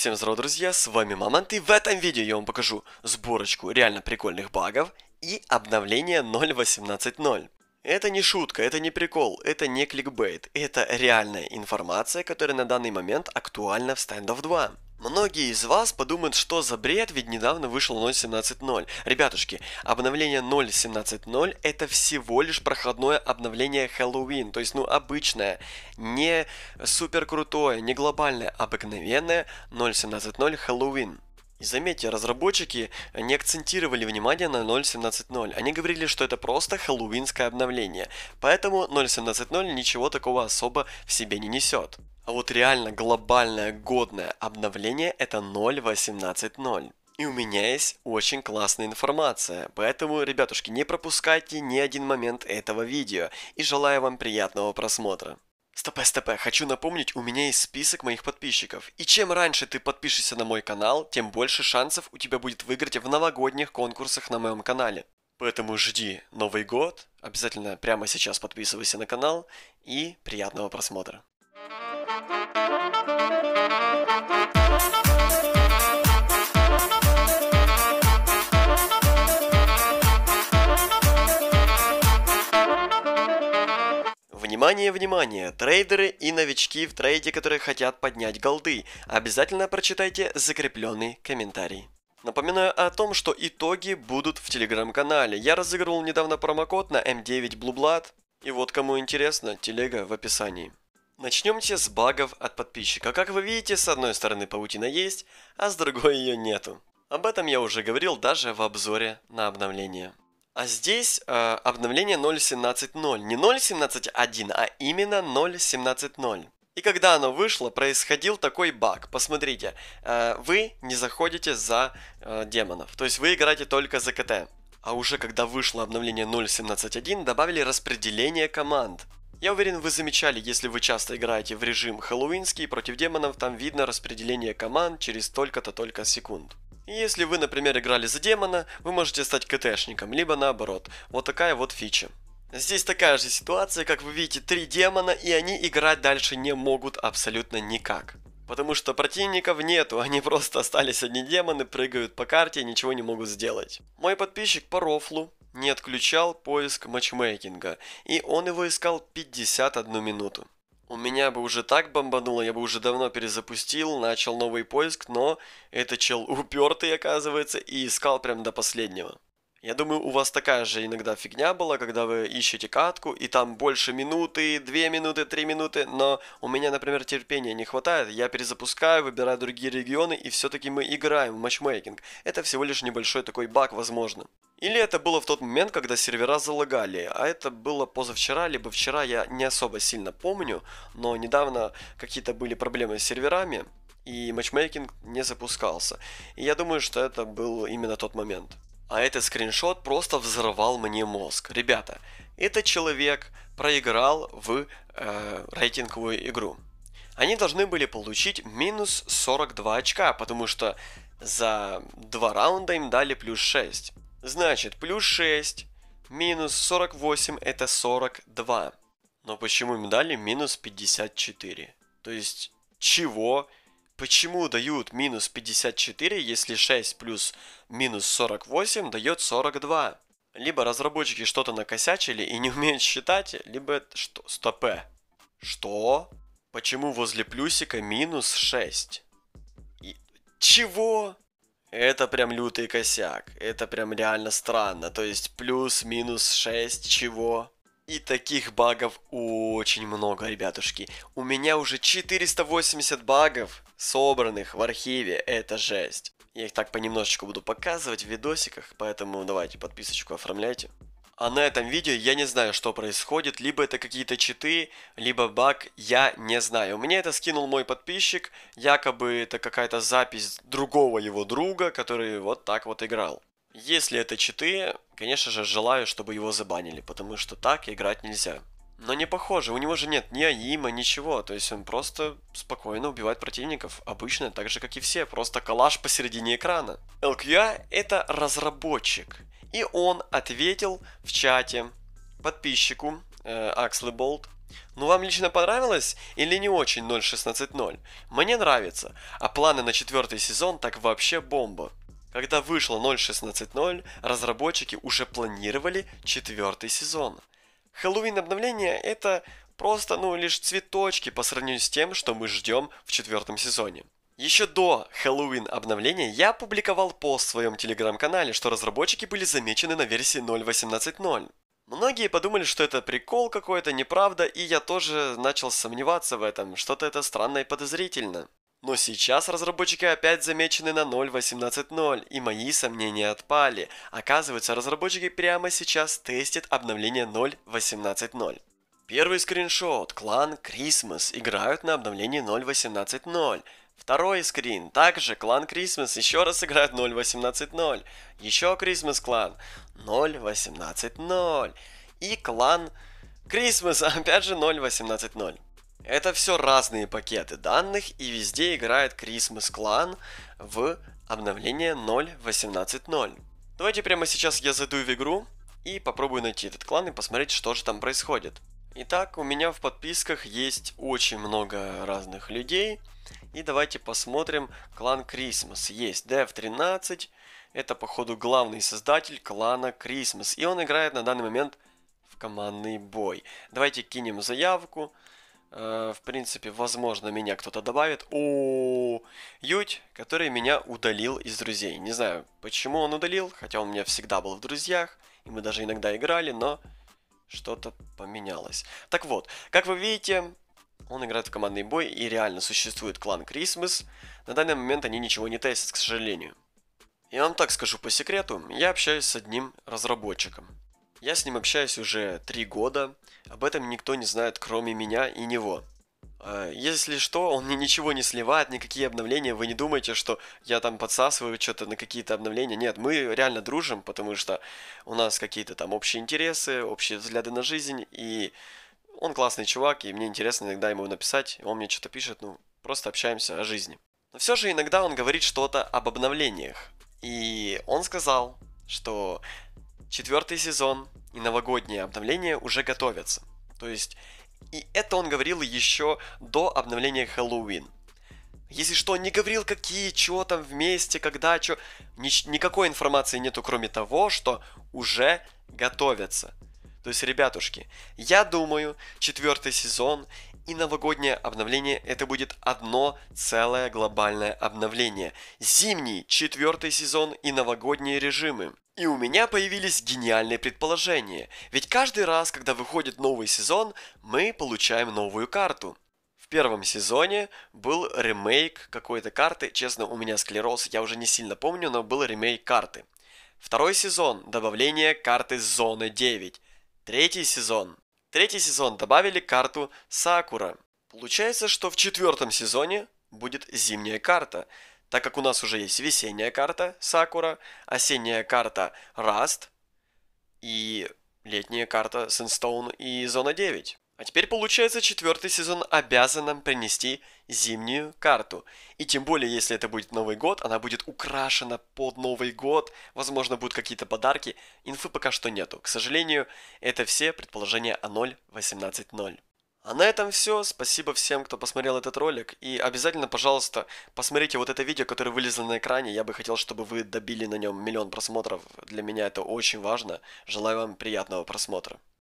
Всем здорово, друзья, с вами Мамонт, и в этом видео я вам покажу сборочку реально прикольных багов и обновление 0.18.0. Это не шутка, это не прикол, это не кликбейт, это реальная информация, которая на данный момент актуальна в Standoff 2. Многие из вас подумают, что за бред, ведь недавно вышел 0.17.0. Ребятушки, обновление 0.17.0 это всего лишь проходное обновление Хэллоуин, то есть ну обычное, не супер крутое, не глобальное, обыкновенное 0.17.0 Хэллоуин. И заметьте, разработчики не акцентировали внимание на 0.17.0. Они говорили, что это просто хэллоуинское обновление. Поэтому 0.17.0 ничего такого особо в себе не несет. А вот реально глобальное годное обновление это 0.18.0. И у меня есть очень классная информация, поэтому, ребятушки, не пропускайте ни один момент этого видео и желаю вам приятного просмотра. Стопэ, стопэ, хочу напомнить, у меня есть список моих подписчиков. И чем раньше ты подпишешься на мой канал, тем больше шансов у тебя будет выиграть в новогодних конкурсах на моем канале. Поэтому жди Новый год, обязательно прямо сейчас подписывайся на канал и приятного просмотра. Внимание, внимание, трейдеры и новички в трейде, которые хотят поднять голды. Обязательно прочитайте закрепленный комментарий. Напоминаю о том, что итоги будут в телеграм-канале. Я разыгрывал недавно промокод на M9 BlueBlood. И вот кому интересно, телега в описании. Начнемте с багов от подписчика. Как вы видите, с одной стороны паутина есть, а с другой ее нету. Об этом я уже говорил даже в обзоре на обновление. А здесь э, обновление 0.17.0. Не 0.17.1, а именно 0.17.0. И когда оно вышло, происходил такой баг. Посмотрите, э, вы не заходите за э, демонов. То есть вы играете только за КТ. А уже когда вышло обновление 0.17.1, добавили распределение команд. Я уверен, вы замечали, если вы часто играете в режим хэллоуинский против демонов, там видно распределение команд через только-то только секунд. Если вы, например, играли за демона, вы можете стать КТшником, либо наоборот. Вот такая вот фича. Здесь такая же ситуация, как вы видите, три демона, и они играть дальше не могут абсолютно никак. Потому что противников нету, они просто остались одни демоны, прыгают по карте и ничего не могут сделать. Мой подписчик по рофлу не отключал поиск матчмейкинга, и он его искал 51 минуту. У меня бы уже так бомбануло, я бы уже давно перезапустил, начал новый поиск, но это чел упертый, оказывается, и искал прям до последнего. Я думаю, у вас такая же иногда фигня была, когда вы ищете катку, и там больше минуты, две минуты, три минуты, но у меня, например, терпения не хватает, я перезапускаю, выбираю другие регионы, и все-таки мы играем в матчмейкинг. Это всего лишь небольшой такой баг, возможно. Или это было в тот момент, когда сервера залагали, а это было позавчера, либо вчера, я не особо сильно помню, но недавно какие-то были проблемы с серверами, и матчмейкинг не запускался. И я думаю, что это был именно тот момент. А этот скриншот просто взорвал мне мозг. Ребята, этот человек проиграл в э, рейтинговую игру. Они должны были получить минус 42 очка, потому что за два раунда им дали плюс 6. Значит, плюс 6 минус 48 это 42. Но почему им дали минус 54? То есть, чего? Почему дают минус 54, если 6 плюс минус 48 дает 42? Либо разработчики что-то накосячили и не умеют считать, либо что? Стопе. Что? Почему возле плюсика минус 6? И... Чего? Это прям лютый косяк. Это прям реально странно. То есть плюс-минус 6 чего? И таких багов очень много, ребятушки. У меня уже 480 багов, собранных в архиве. Это жесть. Я их так понемножечку буду показывать в видосиках, поэтому давайте подписочку оформляйте. А на этом видео я не знаю, что происходит. Либо это какие-то читы, либо баг, я не знаю. Мне это скинул мой подписчик. Якобы это какая-то запись другого его друга, который вот так вот играл. Если это читы, конечно же, желаю, чтобы его забанили, потому что так играть нельзя. Но не похоже, у него же нет ни аима, ничего, то есть он просто спокойно убивает противников, обычно так же, как и все, просто коллаж посередине экрана. LQA а — это разработчик, и он ответил в чате подписчику э, Аксли Болт. Ну вам лично понравилось или не очень 0.16.0? Мне нравится, а планы на четвертый сезон так вообще бомба. Когда вышло 0.16.0, разработчики уже планировали четвертый сезон. Хэллоуин обновление это просто ну лишь цветочки по сравнению с тем, что мы ждем в четвертом сезоне. Еще до Хэллоуин обновления я опубликовал пост в своем телеграм-канале, что разработчики были замечены на версии 0.18.0. Многие подумали, что это прикол какой-то, неправда, и я тоже начал сомневаться в этом, что-то это странно и подозрительно. Но сейчас разработчики опять замечены на 0.18.0, и мои сомнения отпали. Оказывается, разработчики прямо сейчас тестят обновление 0.18.0. Первый скриншот. Клан Крисмас играют на обновлении 0.18.0. Второй скрин. Также клан Крисмас еще раз играет 0.18.0. Еще Крисмас клан 0.18.0. И клан Крисмас опять же 0.18.0. Это все разные пакеты данных и везде играет Christmas клан в обновление 0.18.0. Давайте прямо сейчас я зайду в игру и попробую найти этот клан и посмотреть, что же там происходит. Итак, у меня в подписках есть очень много разных людей. И давайте посмотрим клан Крисмас. Есть DF13, это походу главный создатель клана Крисмас. И он играет на данный момент в командный бой. Давайте кинем заявку. Э, в принципе, возможно, меня кто-то добавит. О, Ють, который меня удалил из друзей. Не знаю, почему он удалил, хотя он у меня всегда был в друзьях. И мы даже иногда играли, но что-то поменялось. Так вот, как вы видите, он играет в командный бой и реально существует клан Крисмас. На данный момент они ничего не тестят, к сожалению. Я вам так скажу по секрету, я общаюсь с одним разработчиком. Я с ним общаюсь уже три года, об этом никто не знает, кроме меня и него. А, если что, он мне ничего не сливает, никакие обновления, вы не думайте, что я там подсасываю что-то на какие-то обновления. Нет, мы реально дружим, потому что у нас какие-то там общие интересы, общие взгляды на жизнь, и он классный чувак, и мне интересно иногда ему написать, он мне что-то пишет, ну, просто общаемся о жизни. Но все же иногда он говорит что-то об обновлениях. И он сказал, что четвертый сезон и новогодние обновления уже готовятся. То есть, и это он говорил еще до обновления Хэллоуин. Если что, он не говорил, какие, что там вместе, когда, что. Ни, никакой информации нету, кроме того, что уже готовятся. То есть, ребятушки, я думаю, четвертый сезон и новогоднее обновление это будет одно целое глобальное обновление. Зимний, четвертый сезон и новогодние режимы. И у меня появились гениальные предположения. Ведь каждый раз, когда выходит новый сезон, мы получаем новую карту. В первом сезоне был ремейк какой-то карты. Честно, у меня склероз, я уже не сильно помню, но был ремейк карты. Второй сезон – добавление карты Зоны 9. Третий сезон. Третий сезон добавили карту Сакура. Получается, что в четвертом сезоне будет зимняя карта, так как у нас уже есть весенняя карта Сакура, осенняя карта Раст и летняя карта Сенстоун и Зона 9. А теперь, получается, четвертый сезон обязан нам принести зимнюю карту. И тем более, если это будет Новый год, она будет украшена под Новый год. Возможно, будут какие-то подарки. Инфы пока что нету. К сожалению, это все предположения о 0.18.0. А на этом все. Спасибо всем, кто посмотрел этот ролик. И обязательно, пожалуйста, посмотрите вот это видео, которое вылезло на экране. Я бы хотел, чтобы вы добили на нем миллион просмотров. Для меня это очень важно. Желаю вам приятного просмотра.